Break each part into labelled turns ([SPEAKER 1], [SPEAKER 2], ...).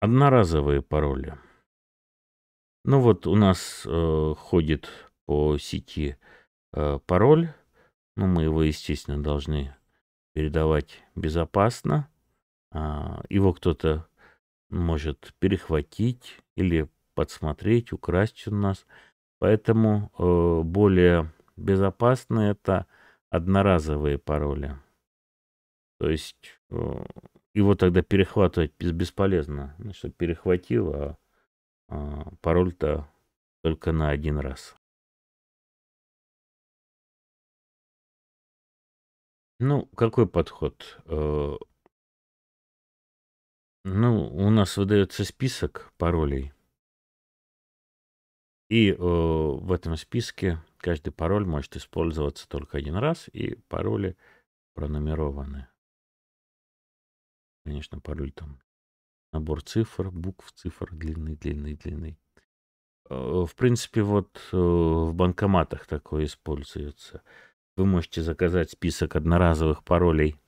[SPEAKER 1] Одноразовые пароли. Ну вот у нас
[SPEAKER 2] э, ходит по сети э, пароль. Ну мы его, естественно, должны передавать безопасно. Э, его кто-то может перехватить или подсмотреть, украсть у нас. Поэтому э, более безопасны это одноразовые пароли. То есть э, его тогда перехватывать
[SPEAKER 1] бесполезно. Значит, перехватил, а э, пароль-то только на один раз. Ну, какой подход? Э, ну, у нас выдается список паролей.
[SPEAKER 2] И э, в этом списке каждый пароль может использоваться только один раз, и
[SPEAKER 1] пароли пронумерованы. Конечно, пароль там набор цифр, букв, цифр длинный, длинный, длинный. Э, в
[SPEAKER 2] принципе, вот э, в банкоматах такое используется. Вы можете заказать список одноразовых паролей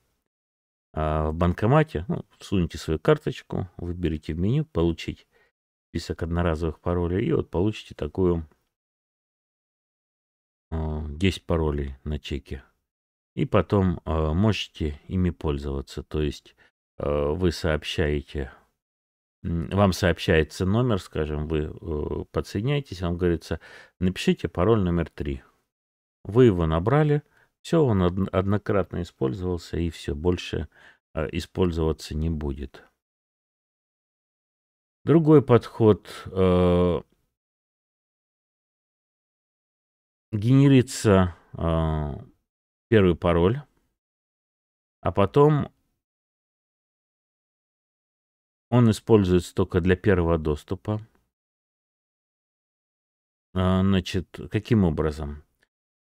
[SPEAKER 2] а в банкомате ну, всуньте свою карточку, выберите в меню «Получить» список одноразовых паролей, и вот получите такую 10 а, паролей на чеке. И потом а, можете ими пользоваться. То есть а, вы сообщаете, вам сообщается номер, скажем, вы э, подсоединяетесь, вам говорится, напишите пароль номер 3. Вы его набрали, все, он однократно использовался, и все, больше использоваться не будет.
[SPEAKER 1] Другой подход э, генерится э, первый пароль, а потом он используется только для первого доступа.
[SPEAKER 2] Э, значит, каким образом?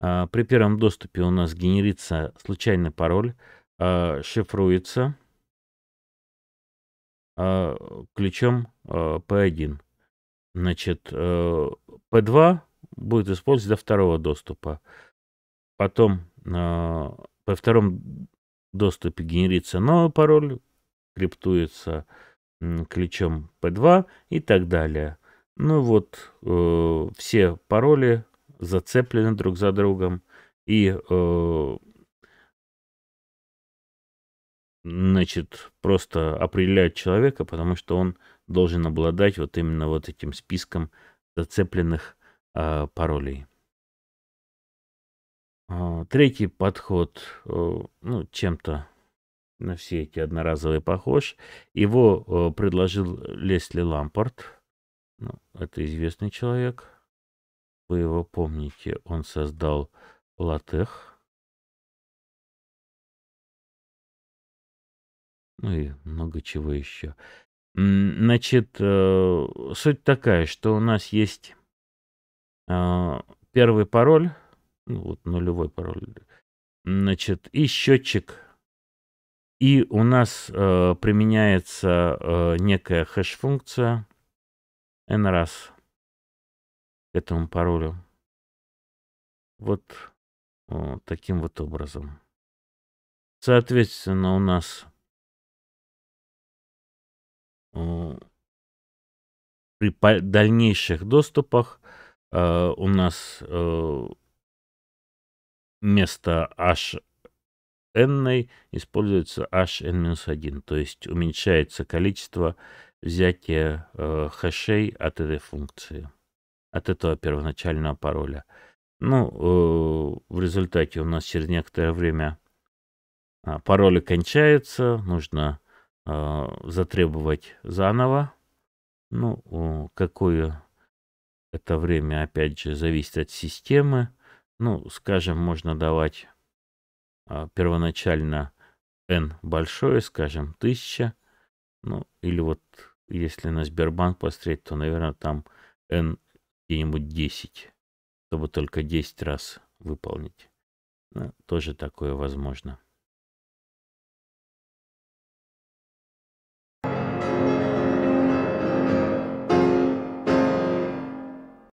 [SPEAKER 2] Э, при первом доступе у нас генерится случайный пароль, э, шифруется. А, ключом P1. А, Значит, P2 э, будет использоваться для второго доступа. Потом а, по втором доступе генерится новый пароль, криптуется ключом P2 и так далее. Ну вот, э, все пароли зацеплены друг за другом. И э, значит, просто определяют человека, потому что он должен обладать вот именно вот этим списком зацепленных э, паролей. А, третий подход, э, ну, чем-то на все эти одноразовые похож. Его э, предложил Лесли Лампорт. Ну, это известный человек.
[SPEAKER 1] Вы его помните, он создал Латех. ну и много чего еще. Значит, э, суть такая, что у нас есть
[SPEAKER 2] а, первый пароль, ну вот нулевой пароль, значит, и счетчик, и у нас э, применяется
[SPEAKER 1] э, некая хэш-функция n раз к этому паролю. Вот, вот таким вот образом. Соответственно, у нас Э, при дальнейших доступах э, у нас э, вместо
[SPEAKER 2] hn используется hn-1, то есть уменьшается количество взятия э, хэшей от этой функции, от этого первоначального пароля. Ну, э, в результате у нас через некоторое время а, пароли кончаются, нужно а, затребовать заново. Ну, какое это время, опять же, зависит от системы. Ну, скажем, можно давать а, первоначально n большое, скажем, 1000. Ну, или вот если на Сбербанк посмотреть, то, наверное, там n где-нибудь
[SPEAKER 1] 10, чтобы только 10 раз выполнить. Ну, тоже такое возможно.